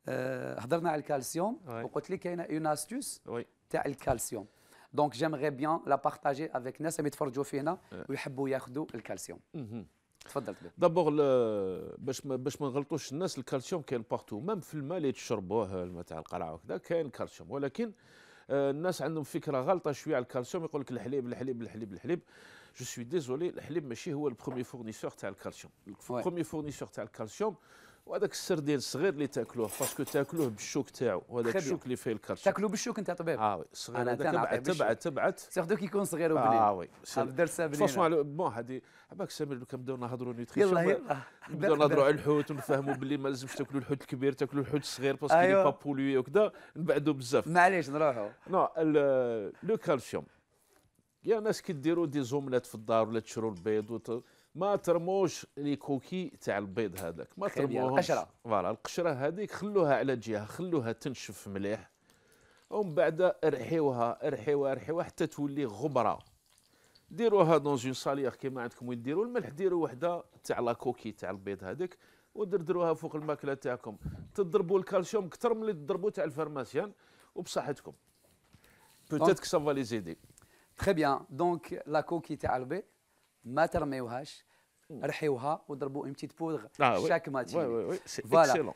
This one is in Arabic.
Euh, هضرنا على الكالسيوم وقلت لي كاينه اون استوس تاع الكالسيوم دونك جيمغي بيان لا بارطاجي افيك الناس اللي يتفرجوا فينا ويحبوا ياخذوا الكالسيوم تفضل دابور باش باش ما نغلطوش الناس الكالسيوم كاين بارتو ميم في الماء اللي تشربوه الماء تاع القرعه وكذا كاين كالسيوم ولكن آه، الناس عندهم فكره غلطه شويه على الكالسيوم يقول لك الحليب الحليب الحليب الحليب جو سوي ديزولي الحليب ماشي هو البرومي فورنيسور تاع الكالسيوم البرومي فورنيسور تاع الكالسيوم وهذاك السر ديال الصغير اللي تاكلوه باسكو تاكلوه بالشوك تاعو وهذاك الشوك اللي فيه الكرش تاكلو بالشوك انت طبيب اه وي صغير انا تبعت تبعت تبعت سيرتو كي يكون صغير وبنين اه وي درسها بنين فاصون بون هذه عباك سامر كنبداو نهضروا نيوتريسيون يلا يلا نبداو نهضروا على الحوت ونفهموا باللي ما لازمش تاكلوا الحوت الكبير تاكلوا الحوت الصغير باسكو أيوه. با بولوي وكذا نبعدوا بزاف معليش نروحوا نو لو كالسيوم يا ناس كي ديروا دي زوملات في الدار ولا تشروا البيض ما ترموش لي كوكي تاع البيض هذاك ما ترموهم القشره فوالا القشره هذيك خلوها على جهه خلوها تنشف مليح ومن بعد ارحيوها ارحيوها ارحيوها حتى تولي غبره ديروها دون اون صاليغ كيما عندكم وين ديروا الملح ديروا وحده تاع لا كوكي تاع البيض هذيك ودردروها فوق الماكله تاعكم تضربوا الكالسيوم اكثر من اللي تضربوا تاع الفارماسيان وبصحتكم بوتيت كو سافا لي زيدي بيان دونك لا كوكي تاع البيض ما ترميوهاش رحيوها وضربوا اون بتيت بودغ آه، شاك ماتيني فوالا